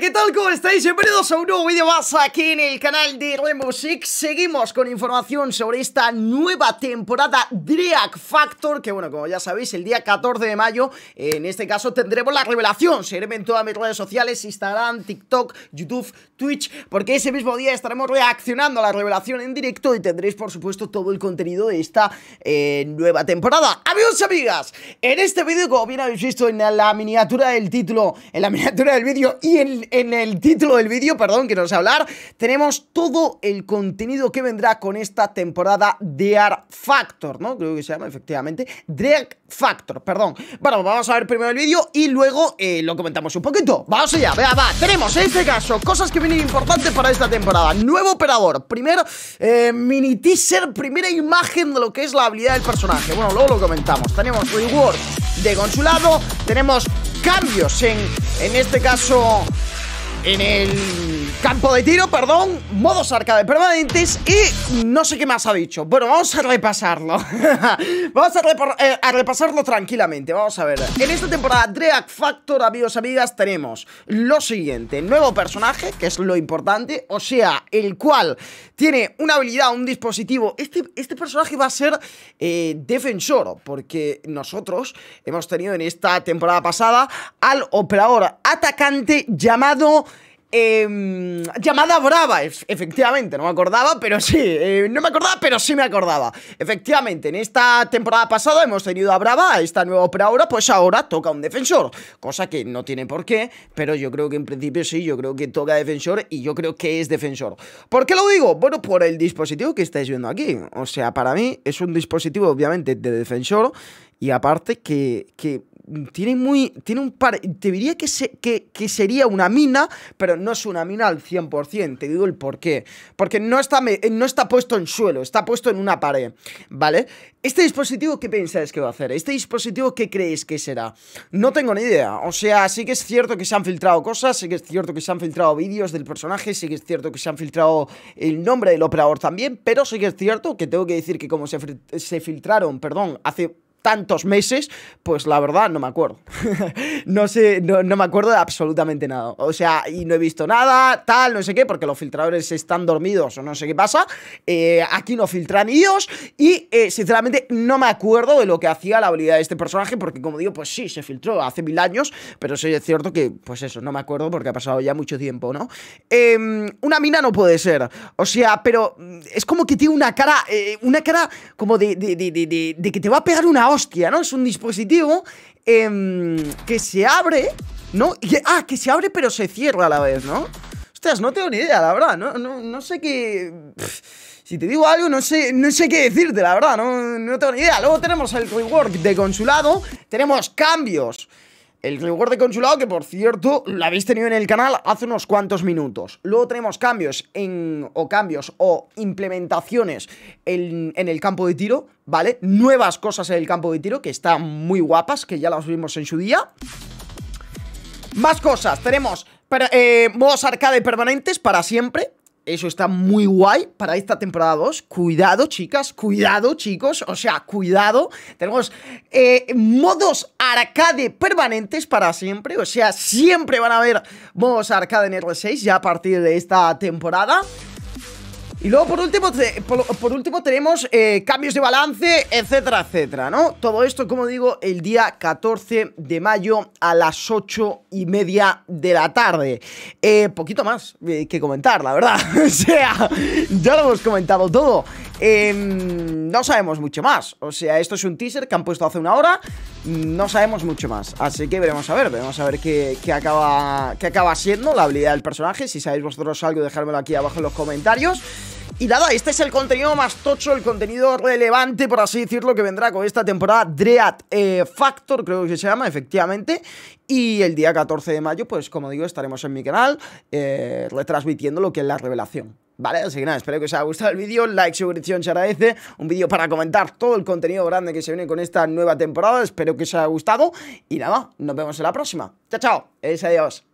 ¿qué tal? ¿Cómo estáis? Bienvenidos a un nuevo vídeo más aquí en el canal de Six Seguimos con información sobre esta nueva temporada Dreak Factor Que bueno, como ya sabéis, el día 14 de mayo En este caso tendremos la revelación Seguirme en todas mis redes sociales Instagram, TikTok, YouTube, Twitch Porque ese mismo día estaremos reaccionando a la revelación en directo Y tendréis, por supuesto, todo el contenido de esta eh, nueva temporada Amigos amigas, en este vídeo, como bien habéis visto en la miniatura del título En la miniatura del vídeo y en en el título del vídeo, perdón, que no sé hablar, tenemos todo el contenido que vendrá con esta temporada de Art Factor, ¿no? Creo que se llama, efectivamente, Drag Factor, perdón. Bueno, vamos a ver primero el vídeo y luego eh, lo comentamos un poquito. Vamos allá, vea, va. Tenemos en este caso cosas que vienen importantes para esta temporada. Nuevo operador, primer eh, mini teaser, primera imagen de lo que es la habilidad del personaje. Bueno, luego lo comentamos. Tenemos rewards de consulado, tenemos cambios en, en este caso en el campo de tiro, perdón, modos arcade permanentes y no sé qué más ha dicho. Bueno, vamos a repasarlo. vamos eh, a, repasarlo tranquilamente, vamos a ver. En esta temporada Dreak Factor, amigos, amigas, tenemos lo siguiente. Nuevo personaje, que es lo importante, o sea, el cual tiene una habilidad, un dispositivo. Este, este personaje va a ser eh, defensor, porque nosotros hemos tenido en esta temporada pasada al operador atacante llamado... Eh, llamada Brava, efectivamente, no me acordaba, pero sí, eh, no me acordaba, pero sí me acordaba. Efectivamente, en esta temporada pasada hemos tenido a Brava, a esta nueva operadora pues ahora toca un defensor, cosa que no tiene por qué, pero yo creo que en principio sí, yo creo que toca defensor y yo creo que es defensor. ¿Por qué lo digo? Bueno, por el dispositivo que estáis viendo aquí, o sea, para mí es un dispositivo obviamente de defensor y aparte que, que tiene muy. Tiene un par. Te diría que, que, sería una mina, pero no es una mina al 100%. Te digo el por qué. Porque no está, eh, no está puesto en suelo, está puesto en una pared. ¿Vale? ¿Este dispositivo qué pensáis que va a hacer? ¿Este dispositivo qué creéis que será? No tengo ni idea. O sea, sí que es cierto que se han filtrado cosas, sí que es cierto que se han filtrado vídeos del personaje, sí que es cierto que se han filtrado el nombre del operador también, pero sí que es cierto que tengo que decir que como se filtraron, perdón, hace tantos meses, pues la verdad no me acuerdo. no sé, no, me acuerdo de absolutamente nada. O sea, y no he visto nada, tal, no sé qué, porque los filtradores están dormidos o no sé qué pasa. Eh, aquí no filtran ellos y eh, sinceramente no me acuerdo de lo que hacía la habilidad de este personaje, porque como digo, pues sí, se filtró hace mil años, pero sí es cierto que, pues eso, no me acuerdo porque ha pasado ya mucho tiempo, ¿no? Em, una mina no puede ser. O sea, pero mm, es como que tiene una cara, eh, una cara como de, de que te va a pegar una hora hostia, ¿no? Es un dispositivo em, que se abre, ¿no? ah, que se abre pero se cierra a la vez, ¿no? Ostras, no tengo ni idea, la verdad. No, no, sé qué... si te digo algo, no sé, no sé qué decirte, la verdad, no, no tengo ni idea. Luego tenemos el rework de consulado, tenemos cambios el reward de consulado, que por cierto, lo habéis tenido en el canal hace unos cuantos minutos. Luego tenemos cambios en, o cambios o implementaciones en, el campo de tiro, ¿vale? Nuevas cosas en el campo de tiro que están muy guapas, que ya las vimos en su día. Más cosas, tenemos eh, modos arcade permanentes para siempre, eso está muy guay para esta temporada 2. Cuidado, chicas. Cuidado, chicos. O sea, cuidado. Tenemos eh, modos arcade permanentes para siempre. O sea, siempre van a haber modos arcade en R6 ya a partir de esta temporada. Y luego por último, por, último tenemos eh, cambios de balance, etcétera, etcétera, ¿no? Todo esto, como digo, el día 14 de mayo a las 8 y media de la tarde. Eh, poquito más eh, que comentar, la verdad. o sea, ya lo hemos comentado todo. Em, no sabemos mucho más. O sea, esto es un teaser que han puesto hace una hora. No sabemos mucho más. Así que veremos a ver, veremos a ver qué, acaba, qué acaba siendo la habilidad del personaje. Si sabéis vosotros algo, dejármelo aquí abajo en los comentarios. Y nada, este es el contenido más tocho, el contenido relevante, por así decirlo, que vendrá con esta temporada Dread eh, Factor, creo que se llama, efectivamente. Y el día 14 de mayo, pues como digo, estaremos en mi canal eh, retransmitiendo lo que es la revelación. ¿Vale? Así que nada, espero que os haya gustado el vídeo, like, suscripción se agradece, un vídeo para comentar todo el contenido grande que se viene con esta nueva temporada, espero que os haya gustado y nada, nos vemos en la próxima. Chao, chao, es adiós.